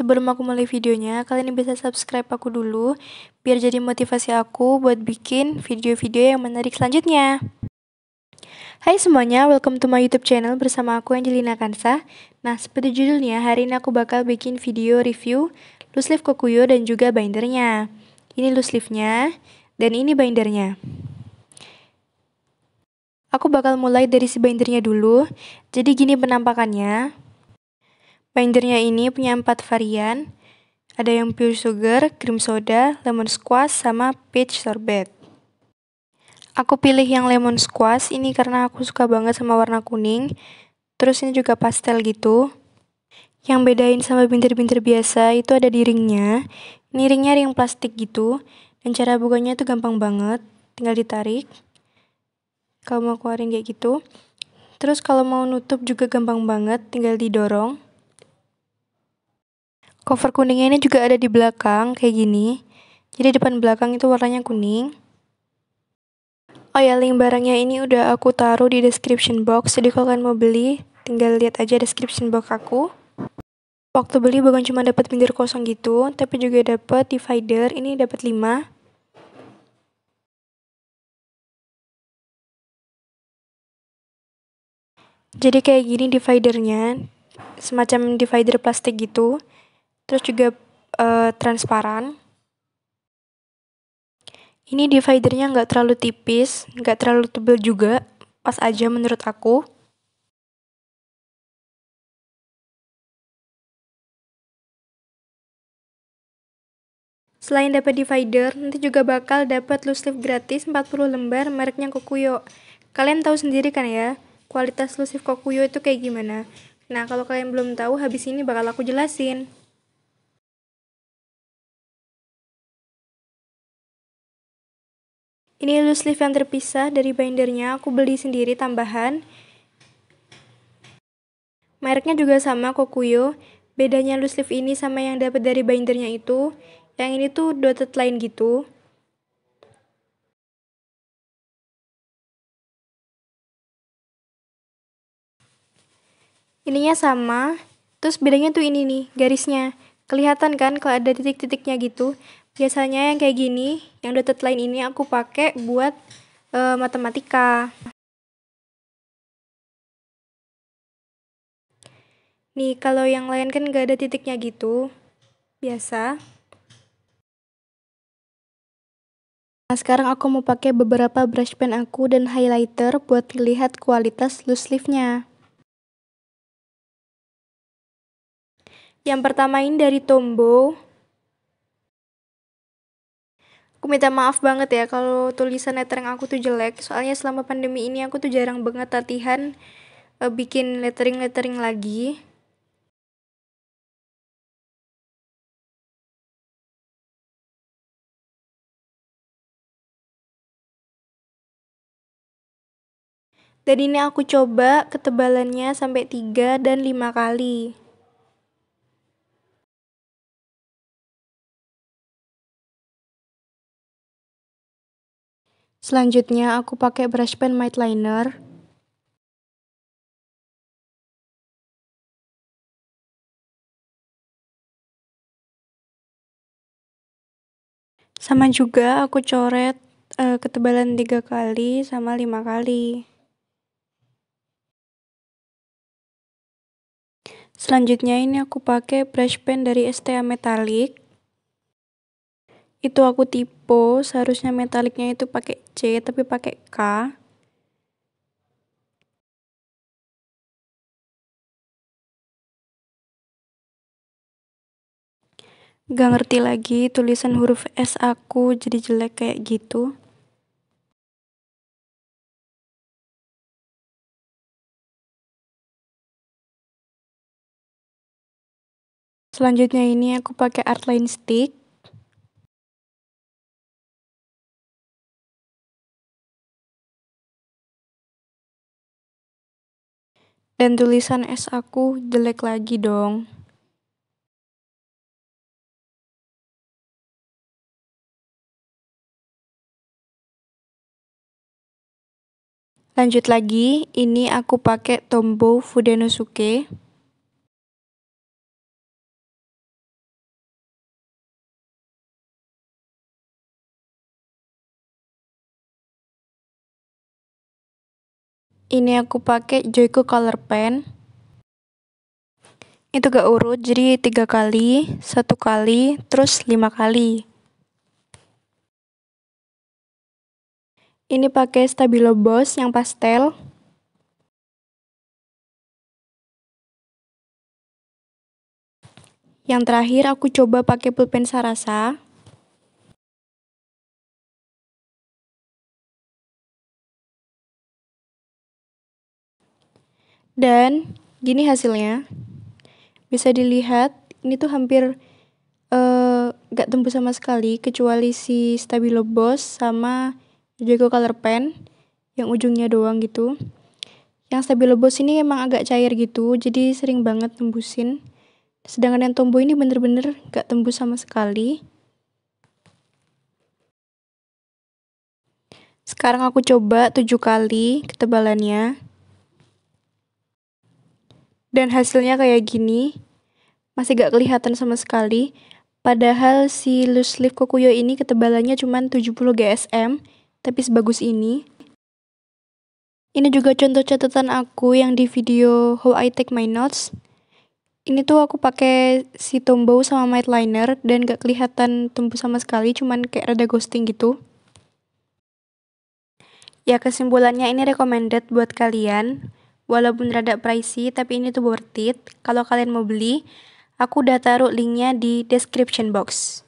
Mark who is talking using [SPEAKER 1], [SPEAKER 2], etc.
[SPEAKER 1] Sebelum aku mulai videonya, kalian bisa subscribe aku dulu biar jadi motivasi aku buat bikin video-video yang menarik selanjutnya. Hai semuanya, welcome to my YouTube channel bersama aku Angelina Kansa. Nah, seperti judulnya, hari ini aku bakal bikin video review loose leaf kokuyo dan juga bindernya. Ini loose leafnya dan ini bindernya. Aku bakal mulai dari si bindernya dulu. Jadi gini penampakannya. Bindernya ini punya empat varian. Ada yang pure sugar, cream soda, lemon squash, sama peach sorbet. Aku pilih yang lemon squash ini karena aku suka banget sama warna kuning. Terus ini juga pastel gitu. Yang bedain sama binder-binder biasa itu ada di ringnya. Ini ringnya ring plastik gitu. Dan cara bukanya itu gampang banget. Tinggal ditarik. Kalau mau keluarin kayak gitu. Terus kalau mau nutup juga gampang banget. Tinggal didorong cover kuningnya ini juga ada di belakang kayak gini jadi depan belakang itu warnanya kuning oh ya link barangnya ini udah aku taruh di description box jadi kalau kalian mau beli tinggal lihat aja description box aku
[SPEAKER 2] waktu beli bukan cuma dapat pinggir kosong gitu tapi juga dapat divider ini dapat 5
[SPEAKER 3] Jadi kayak gini dividernya, semacam divider
[SPEAKER 1] plastik gitu terus juga uh, transparan
[SPEAKER 2] ini dividernya nggak terlalu tipis nggak terlalu tebel juga pas aja
[SPEAKER 3] menurut aku Selain dapat divider, nanti
[SPEAKER 2] juga bakal dapat loose leaf gratis 40 lembar mereknya Kokuyo. Kalian tahu sendiri kan ya, kualitas loose leaf Kokuyo itu kayak gimana? Nah, kalau kalian belum tahu, habis ini bakal aku
[SPEAKER 3] jelasin. Ini loose leaf yang terpisah dari bindernya, aku beli sendiri
[SPEAKER 1] tambahan. Mereknya juga sama Kokuyo.
[SPEAKER 2] Bedanya loose leaf ini sama yang dapat dari bindernya itu, yang ini tuh dotted line gitu.
[SPEAKER 3] Ininya sama, terus bedanya tuh ini
[SPEAKER 1] nih, garisnya. Kelihatan kan kalau ada titik-titiknya gitu. Biasanya yang kayak gini,
[SPEAKER 2] yang dotted line ini aku pakai buat uh, matematika.
[SPEAKER 3] Nih, kalau yang lain kan gak ada titiknya gitu. Biasa.
[SPEAKER 2] Nah, sekarang aku mau pakai beberapa brush pen aku dan highlighter buat lihat
[SPEAKER 3] kualitas loose leaf-nya. Yang pertama ini dari Tombo.
[SPEAKER 1] Aku minta maaf banget ya kalau tulisan lettering aku tuh jelek. Soalnya selama pandemi ini aku tuh jarang banget
[SPEAKER 3] latihan uh, bikin lettering-lettering lagi.
[SPEAKER 2] Dan ini aku coba ketebalannya sampai 3 dan 5 kali.
[SPEAKER 3] Selanjutnya aku pakai brush pen matte liner. Sama juga
[SPEAKER 2] aku coret uh, ketebalan 3 kali sama 5 kali. Selanjutnya ini aku pakai brush pen dari STA Metallic itu aku tipe
[SPEAKER 3] seharusnya metaliknya itu pakai C tapi pakai K Gak ngerti lagi tulisan huruf S aku jadi jelek kayak gitu. Selanjutnya ini aku pakai artline stick. Dan tulisan S aku jelek lagi dong. Lanjut lagi, ini aku pakai Tombow Fudenosuke. ini aku pakai joico Color Pen. Itu gak urut,
[SPEAKER 1] jadi tiga kali, satu kali, terus lima kali.
[SPEAKER 3] Ini pakai Stabilo Boss yang pastel. Yang terakhir aku coba pakai pulpen Sarasa. Dan gini hasilnya. Bisa dilihat
[SPEAKER 1] ini tuh hampir uh, gak tembus sama sekali kecuali si Stabilo Boss sama Jago Color Pen yang ujungnya doang gitu. Yang Stabilo Boss ini emang agak cair gitu, jadi sering banget tembusin. Sedangkan yang Tombow ini bener-bener gak tembus sama sekali. Sekarang aku coba 7 kali ketebalannya dan hasilnya kayak gini masih gak kelihatan sama sekali padahal si loose leaf kokuyo ini ketebalannya cuma 70 gsm tapi sebagus ini ini juga contoh catatan aku yang di video how I take my notes ini tuh aku pakai si Tombow sama matte liner dan gak kelihatan tembus sama sekali cuman kayak rada ghosting gitu ya kesimpulannya ini recommended buat kalian walaupun rada pricey tapi ini tuh worth it kalau kalian mau beli aku udah taruh linknya di description box